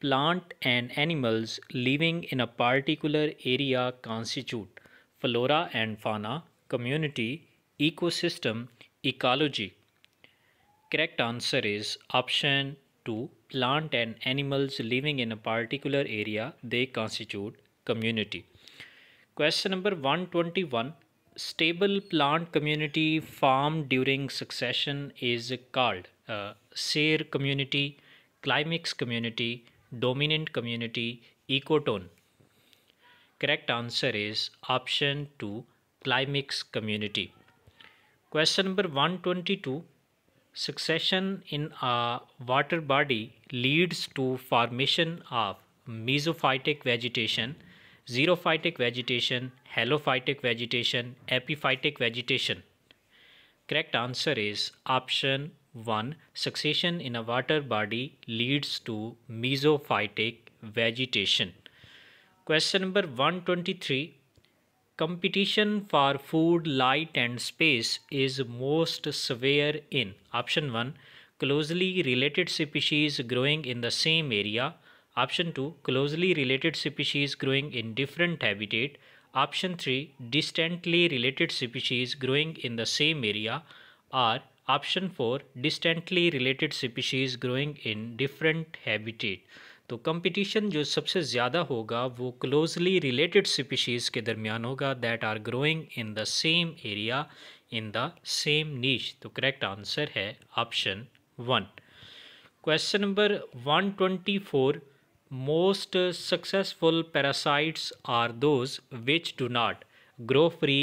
Plant and animals living in a particular area constitute flora and fauna, community, ecosystem, ecology. Correct answer is option 2. Plant and animals living in a particular area, they constitute community. Question number 121. Stable plant community formed during succession is called uh, Sere community, Climax community, dominant community ecotone? Correct answer is option 2 climax community. Question number 122 Succession in a water body leads to formation of mesophytic vegetation, xerophytic vegetation, halophytic vegetation, epiphytic vegetation. Correct answer is option 1. Succession in a water body leads to mesophytic vegetation. Question number 123. Competition for food, light and space is most severe in option 1. Closely related species growing in the same area. Option 2. Closely related species growing in different habitat. Option 3. Distantly related species growing in the same area or option four distantly related species growing in different habitat तो competition जो सबसे ज़्यादा होगा वो closely related species के दरमियान होगा that are growing in the same area in the same niche तो करेक्ट आंसर है option one question number one twenty four most successful parasites are those which do not grow free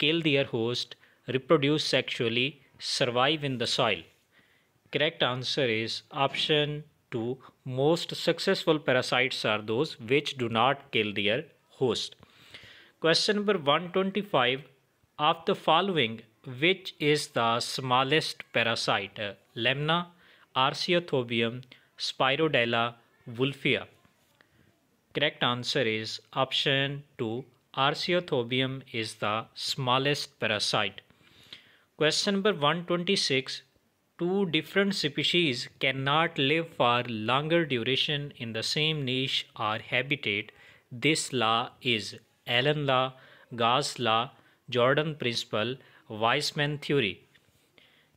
kill their host reproduce sexually survive in the soil? Correct answer is option 2. Most successful parasites are those which do not kill their host. Question number 125. Of the following, which is the smallest parasite? Lemna, Arceothobium, Spirodella, Wolfia. Correct answer is option 2. Arceothobium is the smallest parasite. Question number 126. Two different species cannot live for longer duration in the same niche or habitat. This law is Allen law, Gauss law, Jordan principle, Weismann theory.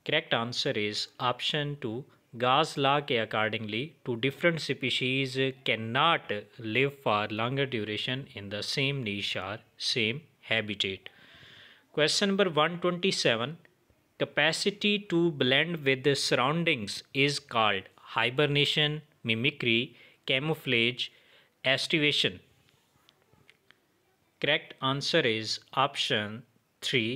Correct answer is option 2. Gauss law accordingly two different species cannot live for longer duration in the same niche or same habitat. Question number 127. capacity to blend with the surroundings is called hibernation, mimicry, camouflage, estivation. Correct answer is option 3.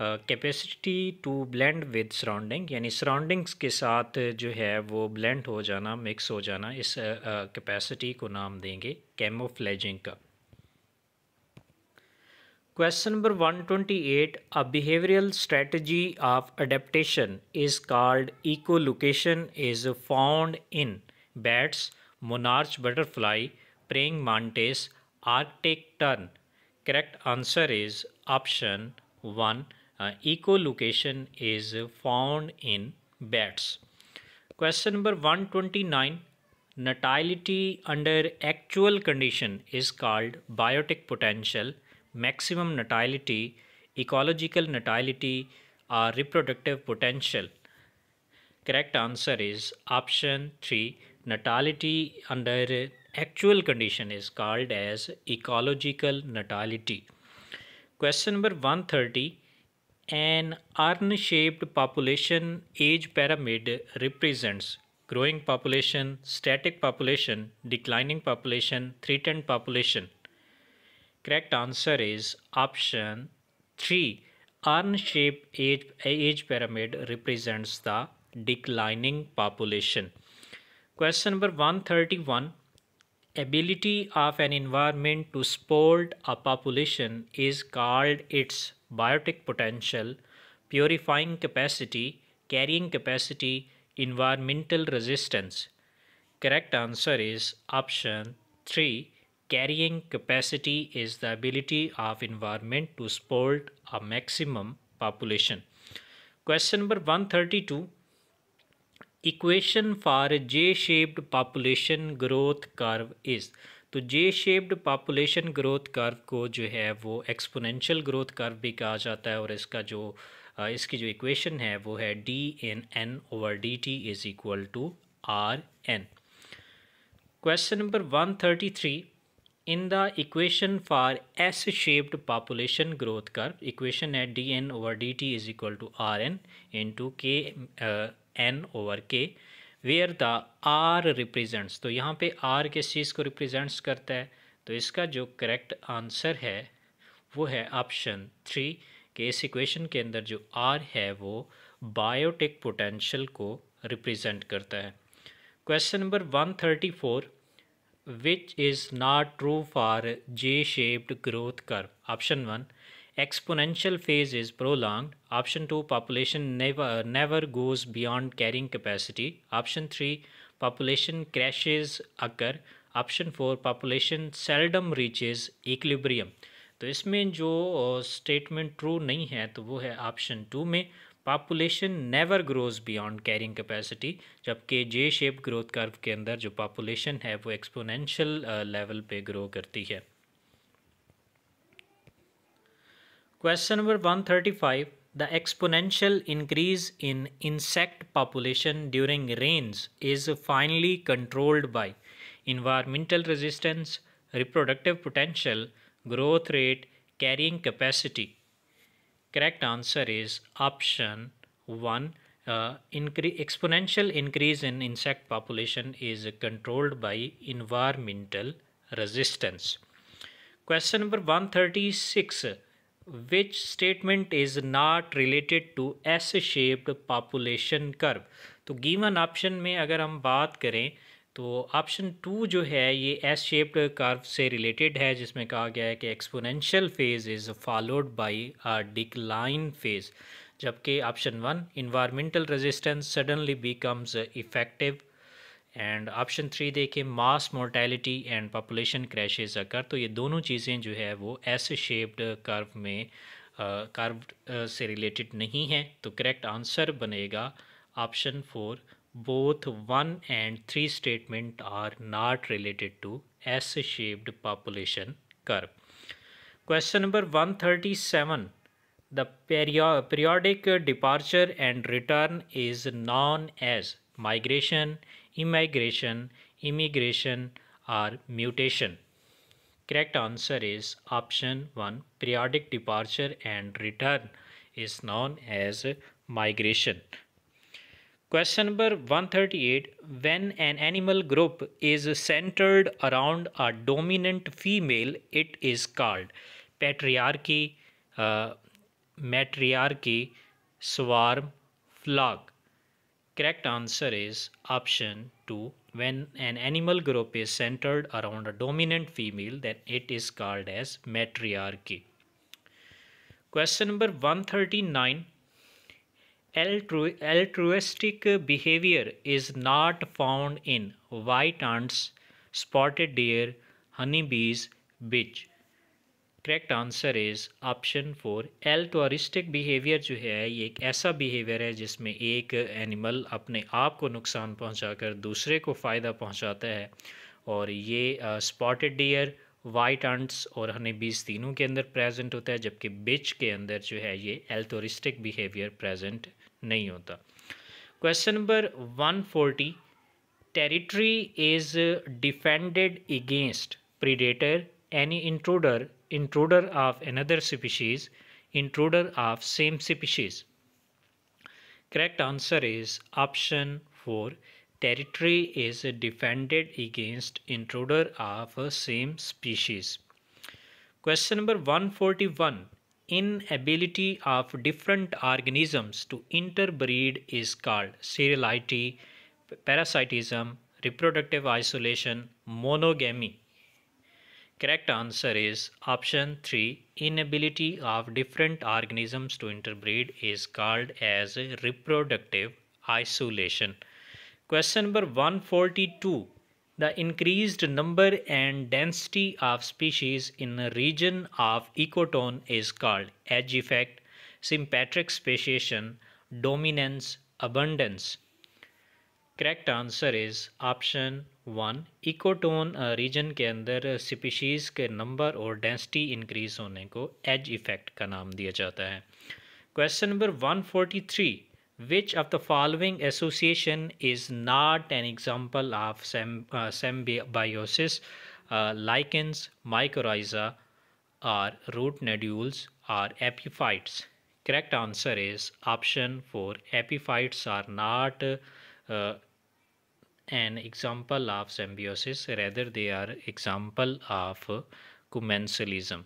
Capacity to blend with surrounding यानी surroundings के साथ जो है वो blend हो जाना mix हो जाना इस कैपेसिटी uh, uh, को नाम देंगे कैमोफ्लेजिंग का Question number 128 A behavioral strategy of adaptation is called echolocation is found in bats, monarch butterfly, praying mantis, arctic tern. Correct answer is option 1. Uh, echolocation is found in bats. Question number 129 Natality under actual condition is called biotic potential maximum natality, ecological natality, or reproductive potential? Correct answer is option 3. Natality under actual condition is called as ecological natality. Question number 130. An urn shaped population age pyramid represents growing population, static population, declining population, threatened population correct answer is option 3. Urn-shaped age, age pyramid represents the declining population. Question number 131. Ability of an environment to support a population is called its biotic potential, purifying capacity, carrying capacity, environmental resistance. Correct answer is option 3 Carrying capacity is the ability of environment to support a maximum population. Question number 132. Equation for J-shaped population growth curve is तो J shaped population growth curve को जो है वो exponential growth curve भी कहा जाता है और इसका जो इसकी जो इक्वेशन है वो है D in N over D T is equal to R N question number one thirty three in the equation for S shaped population growth curve equation है D N over D T is equal to R N into K N over K where the R represents तो यहाँ पे are किस चीज़ को represents करता है तो इसका जो करेक्ट आंसर है वो है ऑप्शन थ्री कि इस इक्वेशन के अंदर जो आर है वो बायोटेक पोटेंशियल को रिप्रेजेंट करता है question number one thirty four which is not true for J-shaped growth curve? Option 1. Exponential phase is prolonged. Option 2. Population never, never goes beyond carrying capacity. Option 3. Population crashes occur. Option 4. Population seldom reaches equilibrium. तो इसमें जो statement true नहीं है तो वो है option two में population never grows beyond carrying capacity जबकि जे शेप ग्रोथ कर्व के अंदर जो पॉपुलेशन है वो एक्सपोनेंशियल लेवल uh, पे ग्रो करती है question number one thirty five the exponential increase in insect population during rains is finally controlled by environmental resistance reproductive potential growth rate carrying capacity correct answer is option one increase exponential increase in insect population is controlled by environmental resistance question number one thirty six which statement is not related to S shaped population curve तो given option में अगर हम बात करें तो option to जो है ये एस शेप्ड कर्व से रिलेटेड है जिसमें कहा गया है कि exponential phase is followed by a decline phase जबकि option one environmental resistance suddenly becomes effective and option three देखें mass mortality and population crashes अगर तो ये दोनों चीज़ें जो है वो एस शेप्ड कर्व में कर्व uh, uh, से रिलेटेड नहीं है तो करेक्ट आंसर बनेगा option four both 1 and 3 statement are not related to S-shaped population curve. Question number 137. The periodic departure and return is known as migration, immigration, immigration or mutation. Correct answer is option 1. Periodic departure and return is known as migration. Question number 138 When an animal group is centered around a dominant female, it is called patriarchy, uh, matriarchy, swarm, flock. Correct answer is option 2. When an animal group is centered around a dominant female, then it is called as matriarchy. Question number 139 altruistic behaviour is not found in white ants spotted deer honey bees bitch correct answer is option four altruistic behaviour जो है ये एक ऐसा behaviour है जिसमें एक animal अपने आप को नुकसान पहुंचाकर दूसरे को फ़ायदा पहुंचाता है और ये स्पॉटेड डियर वाइट आंट्स और हनी बीज तीनों के अंदर प्रेजेंट होता है जबकि बिच के अंदर जो है ये एल्टोरिस्टिक बिहेवियर प्रेजेंट नहीं होता question number one forty territory is defended against predator any intruder intruder of another species intruder of same species correct answer is option four territory is defended against intruder of same species question number one forty one inability of different organisms to interbreed is called seriality, parasitism, reproductive isolation, monogamy. Correct answer is option 3 inability of different organisms to interbreed is called as reproductive isolation. Question number 142 the increased number and density of species in a region of ecotone is called edge effect, sympatric speciation, dominance, abundance. Correct answer is option one ecotone region के अंदर species के number और density increase होने को as effect का नाम दिया जाता है question number 143 Which of the following association is not an example of uh, symbiosis? Uh, lichens, mycorrhiza, or root nodules or epiphytes. Correct answer is option 4. Epiphytes are not uh, an example of symbiosis, rather they are example of commensalism.